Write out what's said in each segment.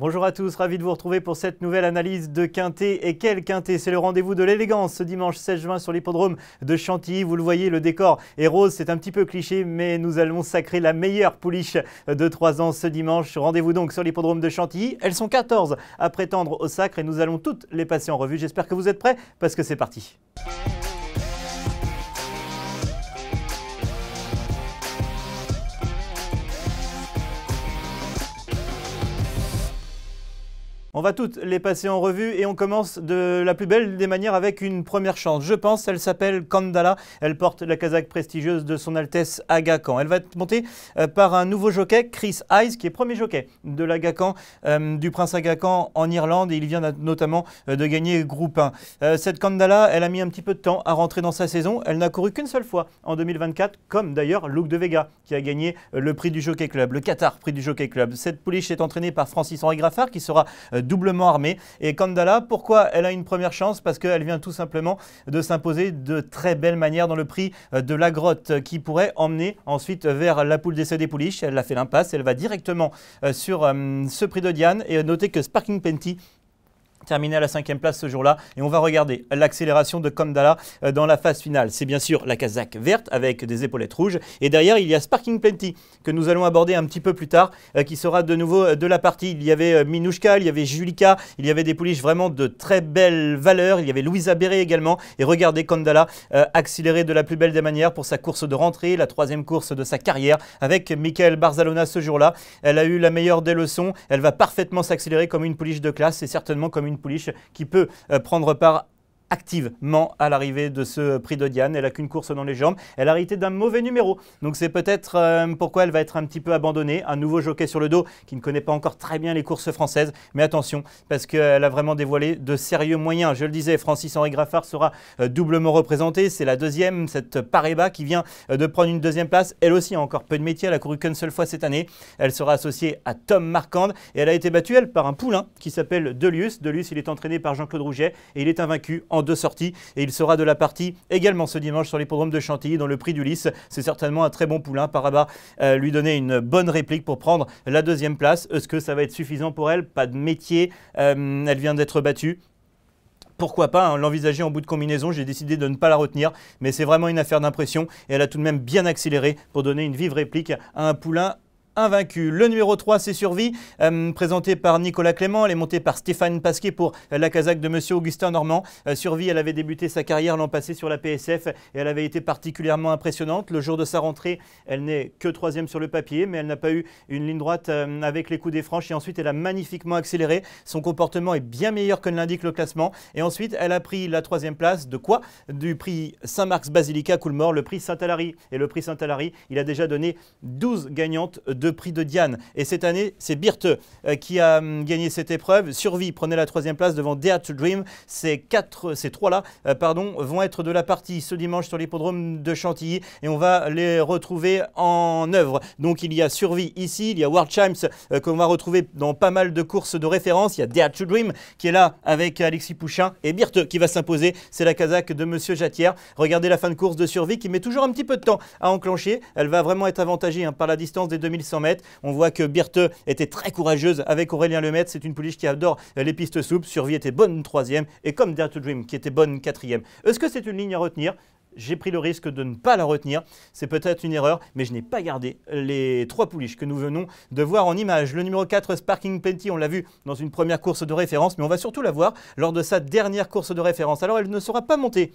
Bonjour à tous, ravi de vous retrouver pour cette nouvelle analyse de Quintet. Et quel Quintet C'est le rendez-vous de l'élégance ce dimanche 16 juin sur l'hippodrome de Chantilly. Vous le voyez, le décor est rose, c'est un petit peu cliché, mais nous allons sacrer la meilleure pouliche de 3 ans ce dimanche. Rendez-vous donc sur l'hippodrome de Chantilly. Elles sont 14 à prétendre au sacre et nous allons toutes les passer en revue. J'espère que vous êtes prêts parce que c'est parti. On va toutes les passer en revue et on commence de la plus belle des manières avec une première chance. Je pense, elle s'appelle Kandala. Elle porte la casaque prestigieuse de son Altesse Aga Khan. Elle va être montée euh, par un nouveau jockey, Chris Ice, qui est premier jockey de l'Aga Khan, euh, du prince Aga Khan en Irlande. il vient notamment euh, de gagner Groupe 1. cette Kandala, elle a mis un petit peu de temps à rentrer dans sa saison. Elle n'a couru qu'une seule fois en 2024, comme d'ailleurs Luke de Vega, qui a gagné le prix du Jockey Club, le Qatar prix du Jockey Club. Cette pouliche est entraînée par Francis-Henri Graffard, qui sera doublement armée. Et Kandala, pourquoi elle a une première chance Parce qu'elle vient tout simplement de s'imposer de très belle manière dans le prix euh, de la grotte qui pourrait emmener ensuite vers la poule d'essai des pouliches. Elle a fait l'impasse, elle va directement euh, sur euh, ce prix de Diane. Et notez que Sparking Penty terminé à la cinquième place ce jour-là. Et on va regarder l'accélération de Kandala euh, dans la phase finale. C'est bien sûr la Kazakh verte avec des épaulettes rouges. Et derrière, il y a Sparking Plenty que nous allons aborder un petit peu plus tard, euh, qui sera de nouveau euh, de la partie. Il y avait Minouchka, il y avait Julika, il y avait des pouliches vraiment de très belles valeurs. Il y avait Louisa Beret également. Et regardez Kandala accélérer de la plus belle des manières pour sa course de rentrée, la troisième course de sa carrière avec Michael Barzalona ce jour-là. Elle a eu la meilleure des leçons. Elle va parfaitement s'accélérer comme une pouliche de classe et certainement comme une Polish qui peut euh, prendre part activement à l'arrivée de ce prix de Diane. Elle n'a qu'une course dans les jambes. Elle a hérité d'un mauvais numéro. Donc c'est peut-être euh, pourquoi elle va être un petit peu abandonnée. Un nouveau jockey sur le dos qui ne connaît pas encore très bien les courses françaises. Mais attention, parce qu'elle a vraiment dévoilé de sérieux moyens. Je le disais, Francis-Henri Graffard sera euh, doublement représenté. C'est la deuxième, cette Pareba qui vient euh, de prendre une deuxième place. Elle aussi a encore peu de métier. Elle a couru qu'une seule fois cette année. Elle sera associée à Tom Marquand. Et elle a été battue, elle, par un poulain qui s'appelle Delius. Delius, il est entraîné par Jean-Claude Rouget et il est invaincu en deux sorties. Et il sera de la partie également ce dimanche sur l'hippodrome de Chantilly dans le prix du Lys. C'est certainement un très bon poulain. Parabas euh, lui donner une bonne réplique pour prendre la deuxième place. Est-ce que ça va être suffisant pour elle Pas de métier. Euh, elle vient d'être battue pourquoi pas hein, l'envisager en bout de combinaison. J'ai décidé de ne pas la retenir, mais c'est vraiment une affaire d'impression. Et elle a tout de même bien accéléré pour donner une vive réplique à un poulain invaincu. Le numéro 3, c'est Survie, euh, présenté par Nicolas Clément. Elle est montée par Stéphane Pasquet pour euh, la casaque de Monsieur Augustin Normand. Euh, Survie, elle avait débuté sa carrière l'an passé sur la PSF et elle avait été particulièrement impressionnante. Le jour de sa rentrée, elle n'est que troisième sur le papier, mais elle n'a pas eu une ligne droite avec les coups des franches et ensuite elle a magnifiquement accéléré. Son comportement est bien meilleur que ne l'indique le classement. Et ensuite, elle a pris la troisième place de quoi Du prix saint marcs Basilica Coulmore, le prix Saint-Alary. Et le prix Saint-Alary, il a déjà donné 12 gagnantes de prix de Diane. Et cette année, c'est Birte euh, qui a hum, gagné cette épreuve. Survie prenait la troisième place devant Dare to Dream. Ces, quatre, ces trois-là euh, pardon, vont être de la partie ce dimanche sur l'hippodrome de Chantilly et on va les retrouver en œuvre. Donc il y a Survie ici, il y a World Chimes euh, qu'on va retrouver dans pas mal de courses de référence. Il y a Dare to Dream qui est là avec Alexis Pouchin et Birte qui va s'imposer. C'est la casaque de Monsieur Jatière. Regardez la fin de course de Survie qui met toujours un petit peu de temps à enclencher. Elle va vraiment être avantagée hein, par la distance des 2000 on voit que Birte était très courageuse avec Aurélien Lemaitre, C'est une pouliche qui adore euh, les pistes souples. Survie était bonne troisième et comme Dare to Dream qui était bonne quatrième. Est-ce que c'est une ligne à retenir j'ai pris le risque de ne pas la retenir. C'est peut-être une erreur, mais je n'ai pas gardé les trois pouliches que nous venons de voir en image. Le numéro 4, Sparking Penty, on l'a vu dans une première course de référence, mais on va surtout la voir lors de sa dernière course de référence. Alors, elle ne sera pas montée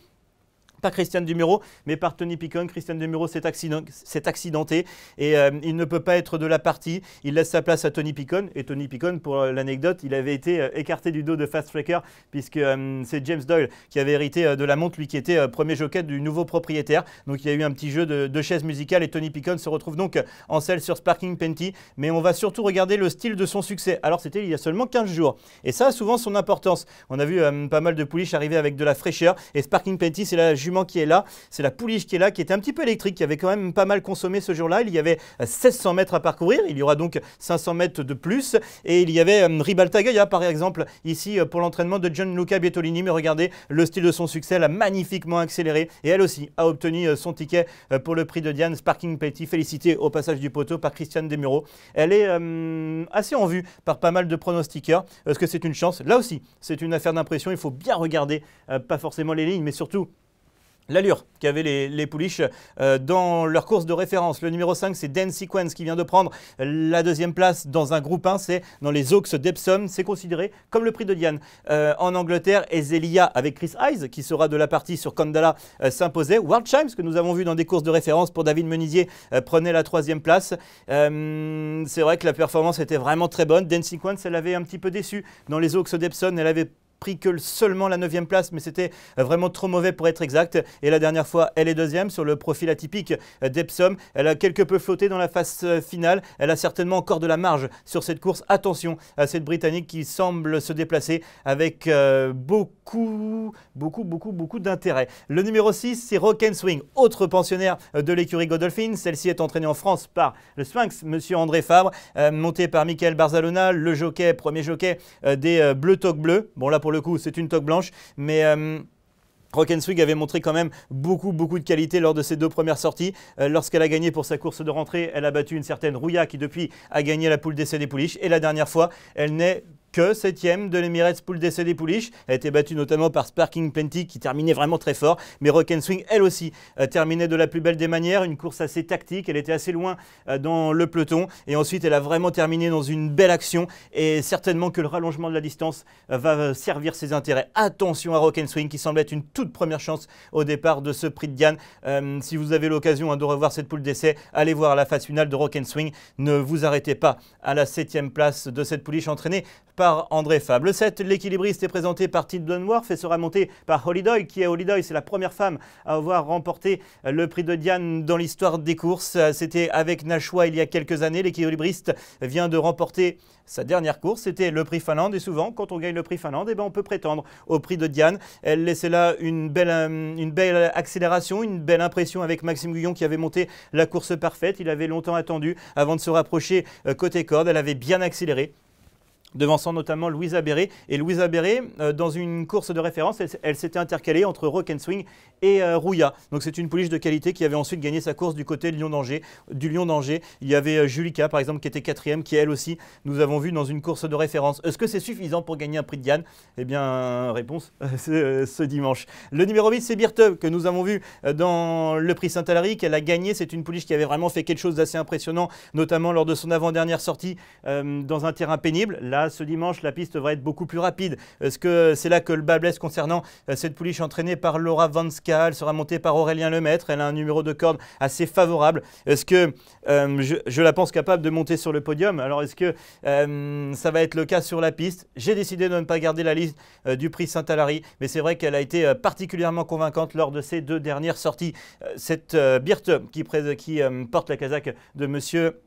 pas Christiane Dumuro, mais par Tony Picon. Christiane Dumuro s'est accident, accidenté et euh, il ne peut pas être de la partie. Il laisse sa place à Tony Picon. Et Tony Picon, pour euh, l'anecdote, il avait été euh, écarté du dos de Fast Tracker puisque c'est James Doyle qui avait hérité de la montre, lui qui était premier jockey du nouveau propriétaire. Donc il y a eu un petit jeu de, de chaises musicales et Tony Picon se retrouve donc en selle sur Sparking Penty. Mais on va surtout regarder le style de son succès. Alors c'était il y a seulement 15 jours. Et ça a souvent son importance. On a vu pas mal de pouliches arriver avec de la fraîcheur et Sparking Penty, c'est la jument qui est là, c'est la pouliche qui est là, qui était un petit peu électrique, qui avait quand même pas mal consommé ce jour-là. Il y avait 1600 euh, mètres à parcourir, il y aura donc 500 mètres de plus. Et il y avait euh, Ribaltagoya, par exemple, ici euh, pour l'entraînement de Gianluca Bietolini. Mais regardez le style de son succès, elle a magnifiquement accéléré. Et elle aussi a obtenu son ticket pour le prix de Diane Sparking Petty, félicité au passage du poteau par Christiane Desmureaux. Elle est assez en vue par pas mal de pronostiqueurs. Est-ce que c'est une chance Là aussi, c'est une affaire d'impression. Il faut bien regarder, pas forcément les lignes, mais surtout L'allure qu'avaient les, les Pouliches euh, dans leur course de référence. Le numéro 5, c'est Dan Sequence qui vient de prendre la deuxième place dans un groupe 1. C'est dans les Oaks d'Epsom. C'est considéré comme le prix de Diane. Euh, en Angleterre, Ezelia avec Chris Eyes qui sera de la partie sur Kandala euh, s'imposait. World Chimes que nous avons vu dans des courses de référence pour David Menizier prenait la troisième place. c'est vrai que la performance était vraiment très bonne. Dan Sequence, elle avait un petit peu déçu dans les Oaks d'Epsom. Elle avait pris que seulement la 9 place, mais c'était euh, vraiment trop mauvais pour être exact. Et la dernière fois, elle est deuxième sur le profil atypique euh, d'Epsom. Elle a quelque peu flotté dans la phase euh, finale. Elle a certainement encore de la marge sur cette course. Attention à cette Britannique qui semble se déplacer avec beaucoup, beaucoup, beaucoup, beaucoup d'intérêt. Le numéro 6, c'est Rock and Swing, autre pensionnaire de l'écurie Godolphin. Celle-ci est entraînée en France par le Sphinx, Monsieur André Fabre, monté par Michael Barzalona, le jockey, premier jockey des Bleu Talk Bleu. Bon là pour le coup, c'est une toque blanche, mais... Euh, Rockenswig avait montré quand même beaucoup, beaucoup de qualité lors de ses deux premières sorties. Euh, lorsqu'elle a gagné pour sa course de rentrée, elle a battu une certaine Rouya qui depuis a gagné la poule d'essai des pouliches. Et la dernière fois, elle n'est que 7 de l'Emirates Pool des Pouliches, Elle a été battue notamment par Sparking Plenty qui terminait vraiment très fort. Mais Rock Swing, elle aussi, euh, terminait de la plus belle des manières. Une course assez tactique. Elle était assez loin euh, dans le peloton. Et ensuite, elle a vraiment terminé dans une belle action. Et certainement que le rallongement de la distance euh, va servir ses intérêts. Attention à Rock Swing qui semble être une toute première chance au départ de ce prix de Diane. si vous avez l'occasion hein, de revoir cette poule d'essai, allez voir la phase finale de Rock Swing. Ne vous arrêtez pas à la septième place de cette pouliche entraînée André Fable. Le 7, l'équilibriste, est présenté par Tite Dunworth et sera monté par Holly Holiday, qui est Holly Holiday, c'est la première femme à avoir remporté euh, le prix de Diane dans l'histoire des courses. Euh, c'était avec Nashua il y a quelques années. L'équilibriste vient de remporter sa dernière course, c'était le prix Finlande. Et souvent, quand on gagne le prix Finlande, et eh ben, on peut prétendre au prix de Diane. Elle laissait là une belle, euh, une belle accélération, une belle impression avec Maxime Guyon qui avait monté la course parfaite. Il avait longtemps attendu avant de se rapprocher côté corde. Elle avait bien accéléré devançant notamment Louisa Béré. Et Louisa Béré, euh, dans une course de référence, elle, s'était intercalée entre Rock and Swing et euh, Rouya. Donc c'est une pouliche de qualité qui avait ensuite gagné sa course du côté du Lyon d'Angers. Il y avait euh, Julika, par exemple, qui était quatrième, qui elle aussi, nous avons vu dans une course de référence. Est-ce que c'est suffisant pour gagner un prix de Diane Eh bien, réponse ce dimanche. Le numéro 8, c'est Birte, que nous avons vu dans le prix Saint-Alary, qu'elle a gagné. C'est une pouliche qui avait vraiment fait quelque chose d'assez impressionnant, notamment lors de son avant-dernière sortie dans un terrain pénible. Là, ah, ce dimanche, la piste devrait être beaucoup plus rapide. Est-ce que c'est là que le bas blesse concernant euh, cette pouliche entraînée par Laura Vanska Elle sera montée par Aurélien Lemaître. Elle a un numéro de corde assez favorable. Est-ce que euh, je, la pense capable de monter sur le podium Alors, est-ce que euh, ça va être le cas sur la piste J'ai décidé de ne pas garder la liste du prix Saint-Alary, mais c'est vrai qu'elle a été particulièrement convaincante lors de ces deux dernières sorties. Cette Birte qui, qui porte la casaque de monsieur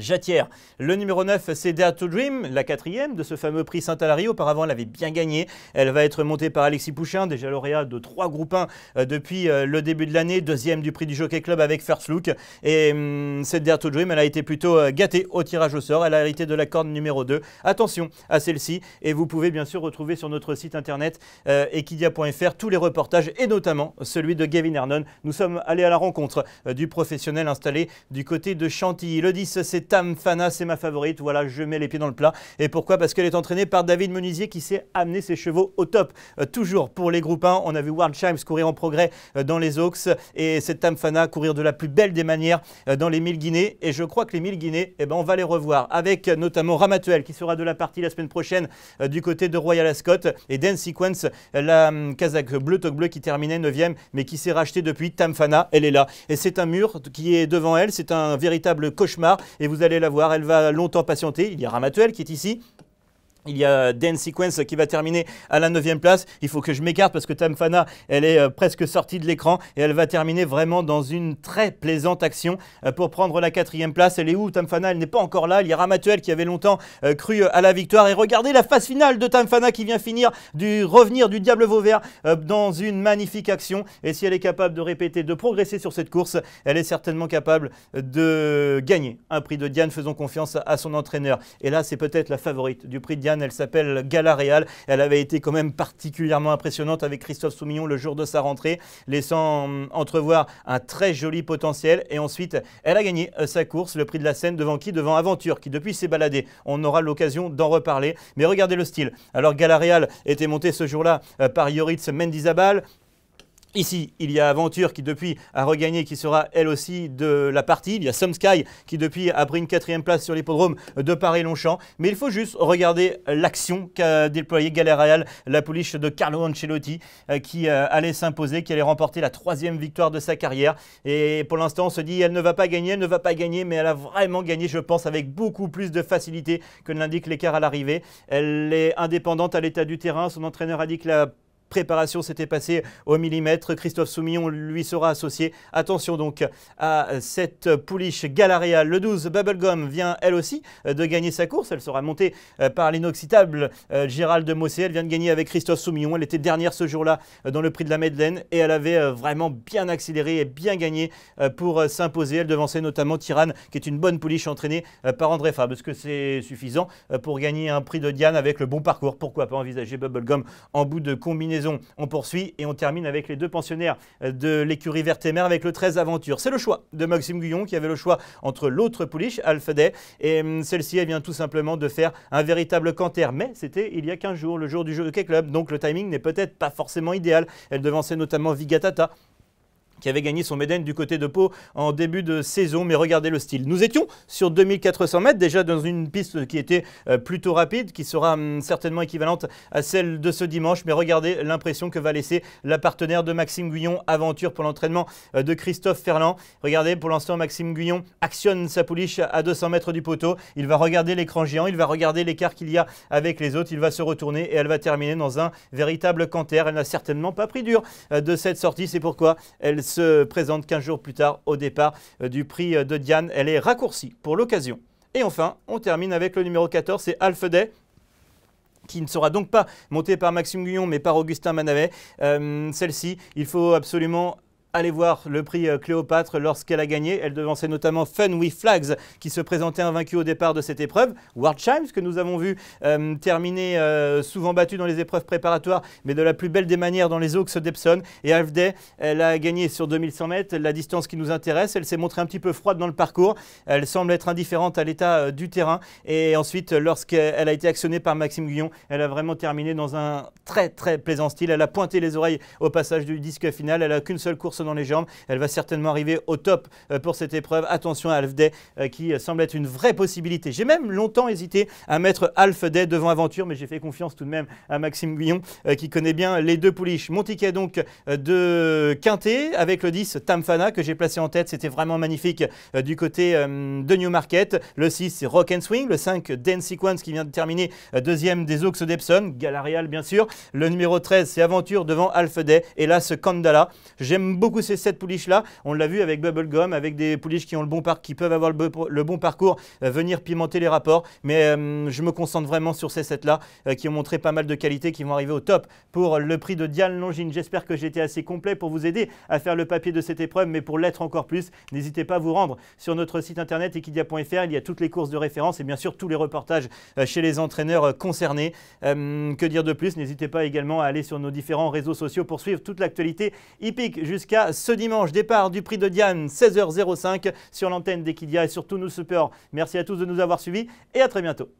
Jatière. Le numéro 9, c'est Dare to Dream, la quatrième de ce fameux prix Saint-Alary. Auparavant, elle avait bien gagné. Elle va être montée par Alexis Pouchin, déjà lauréat de trois groupes 1 euh, depuis euh, le début de l'année, deuxième du prix du Jockey Club avec First Look. Et hum, cette Dare to Dream, elle a été plutôt euh, gâtée au tirage au sort. Elle a hérité de la corde numéro 2. Attention à celle-ci. Et vous pouvez bien sûr retrouver sur notre site internet ekidia.fr tous les reportages et notamment celui de Gavin Hernon. Nous sommes allés à la rencontre du professionnel installé du côté de Chantilly. Le 10, c'est Tamfana, c'est ma favorite. Voilà, je mets les pieds dans le plat. Et pourquoi Parce qu'elle est entraînée par David Menisier qui sait amener ses chevaux au top. Euh, toujours pour les groupes 1, on a vu World Chimes courir en progrès euh, dans les Oaks et cette Tamfana courir de la plus belle des manières euh, dans les 1000 Guinées. Et je crois que les 1000 Guinées, eh ben, on va les revoir avec notamment Ramatuel qui sera de la partie la semaine prochaine du côté de Royal Ascot et Dan Sequence, la hum, Kazakh bleu toque bleu qui terminait 9e mais qui s'est rachetée depuis Tamfana. Elle est là et c'est un mur qui est devant elle. C'est un véritable cauchemar vous allez la voir, elle va longtemps patienter. Il y a Ramatuel qui est ici, il y a Dan Sequence qui va terminer à la 9 place. Il faut que je m'écarte parce que Tamfana, elle est euh, presque sortie de l'écran et elle va terminer vraiment dans une très plaisante action euh, pour prendre la quatrième place. Elle est où Tamfana Elle n'est pas encore là. Il y a Ramatuel qui avait longtemps euh, cru à la victoire. Et regardez la phase finale de Tamfana qui vient finir du revenir du Diable Vauvert dans une magnifique action. Et si elle est capable de répéter, de progresser sur cette course, elle est certainement capable de gagner un prix de Diane. Faisons confiance à son entraîneur. Et là, c'est peut-être la favorite du prix de Diane. Elle s'appelle Gala Real. Elle avait été quand même particulièrement impressionnante avec Christophe Soumillon le jour de sa rentrée, laissant hum, entrevoir un très joli potentiel. Et ensuite, elle a gagné euh, sa course, le prix de la scène devant qui Devant Aventure, qui depuis s'est baladée. On aura l'occasion d'en reparler. Mais regardez le style. Alors, Gala Real était montée ce jour-là euh, par Yoritz Mendizabal. Ici, il y a Aventure qui depuis a regagné, qui sera elle aussi de la partie. Il y a Sky qui depuis a pris une quatrième place sur l'hippodrome de Paris-Longchamp. Mais il faut juste regarder l'action qu'a déployée Real, la pouliche de Carlo Ancelotti, euh, qui euh, allait s'imposer, qui allait remporter la troisième victoire de sa carrière. Et pour l'instant, on se dit, elle ne va pas gagner, elle ne va pas gagner, mais elle a vraiment gagné, je pense, avec beaucoup plus de facilité que ne l'indique l'écart à l'arrivée. Elle est indépendante à l'état du terrain. Son entraîneur a dit que la préparation s'était passée au millimètre. Christophe Soumillon lui sera associé. Attention donc à cette pouliche Galaria. Le 12, Bubblegum vient elle aussi de gagner sa course. Elle sera montée euh, par l'inoxydable euh, Gérald Mossé. Elle vient de gagner avec Christophe Soumillon. Elle était dernière ce jour-là euh, dans le prix de la Madeleine et elle avait vraiment bien accéléré et bien gagné pour s'imposer. Elle devançait notamment Tyranne, qui est une bonne pouliche entraînée par André Fab. Est-ce que c'est suffisant pour gagner un prix de Diane avec le bon parcours Pourquoi pas envisager Bubblegum en bout de combinaison on poursuit et on termine avec les deux pensionnaires euh, de l'écurie vertémère avec le 13 Aventure. C'est le choix de Maxime Guyon qui avait le choix entre l'autre pouliche, Alphadet et hum, celle-ci, elle vient tout simplement de faire un véritable canter. Mais c'était il y a 15 jours, le jour du jeu de K-Club, donc le timing n'est peut-être pas forcément idéal. Elle devançait notamment Vigatata, qui avait gagné son Méden du côté de Pau en début de saison, mais regardez le style. Nous étions sur 2400 mètres, déjà dans une piste qui était euh, plutôt rapide, qui sera hum, certainement équivalente à celle de ce dimanche, mais regardez l'impression que va laisser la partenaire de Maxime Guyon, Aventure pour l'entraînement euh, de Christophe Ferland. Regardez, pour l'instant, Maxime Guyon actionne sa pouliche à 200 mètres du poteau, il va regarder l'écran géant, il va regarder l'écart qu'il y a avec les autres, il va se retourner et elle va terminer dans un véritable canter. Elle n'a certainement pas pris dur euh, de cette sortie, c'est pourquoi elle se présente 15 jours plus tard au départ euh, du prix euh, de Diane. Elle est raccourcie pour l'occasion. Et enfin, on termine avec le numéro 14, c'est Alpheday qui ne sera donc pas monté par Maxime Guillon mais par Augustin Manavet. Euh, celle-ci, il faut absolument Allez voir le prix euh, Cléopâtre lorsqu'elle a gagné. Elle devançait notamment Fun with Flags, qui se présentait invaincu au départ de cette épreuve. World Chimes, que nous avons vu euh, terminer euh, souvent battu dans les épreuves préparatoires, mais de la plus belle des manières dans les Oaks d'Epson. Et Day elle a gagné sur 2100 mètres, la distance qui nous intéresse. Elle s'est montrée un petit peu froide dans le parcours. Elle semble être indifférente à l'état du terrain. Et ensuite, lorsqu'elle a été actionnée par Maxime Guillon, elle a vraiment terminé dans un très, très plaisant style. Elle a pointé les oreilles au passage du disque final. Elle n'a qu'une seule course dans les jambes. Elle va certainement arriver au top euh, pour cette épreuve. Attention à Day euh, qui euh, semble être une vraie possibilité. J'ai même longtemps hésité à mettre Day devant Aventure, mais j'ai fait confiance tout de même à Maxime Guillon qui connaît bien les deux pouliches. Mon ticket donc de Quintet avec le 10 Tamfana que j'ai placé en tête. C'était vraiment magnifique du côté de Newmarket. Le 6 c'est Rock and Swing. Le 5 Dan Sequence qui vient de terminer deuxième des Oaks d'Epson. Galarial bien sûr. Le numéro 13 c'est Aventure devant Day Et là ce Kandala. J'aime beaucoup beaucoup ces 7 pouliches-là. On l'a vu avec Bubblegum, avec des pouliches qui ont le bon parc, qui peuvent avoir le, bon parcours, euh, venir pimenter les rapports. Mais euh, je me concentre vraiment sur ces 7-là euh, qui ont montré pas mal de qualité, qui vont arriver au top pour le prix de Diane Longine. J'espère que j'ai été assez complet pour vous aider à faire le papier de cette épreuve, mais pour l'être encore plus, n'hésitez pas à vous rendre sur notre site internet equidia.fr. Il y a toutes les courses de référence et bien sûr tous les reportages chez les entraîneurs concernés. que dire de plus N'hésitez pas également à aller sur nos différents réseaux sociaux pour suivre toute l'actualité hippique jusqu'à ce dimanche. Départ du prix de Diane, 16h05 sur l'antenne d'Equidia et surtout nous Super. Merci à tous de nous avoir suivis et à très bientôt.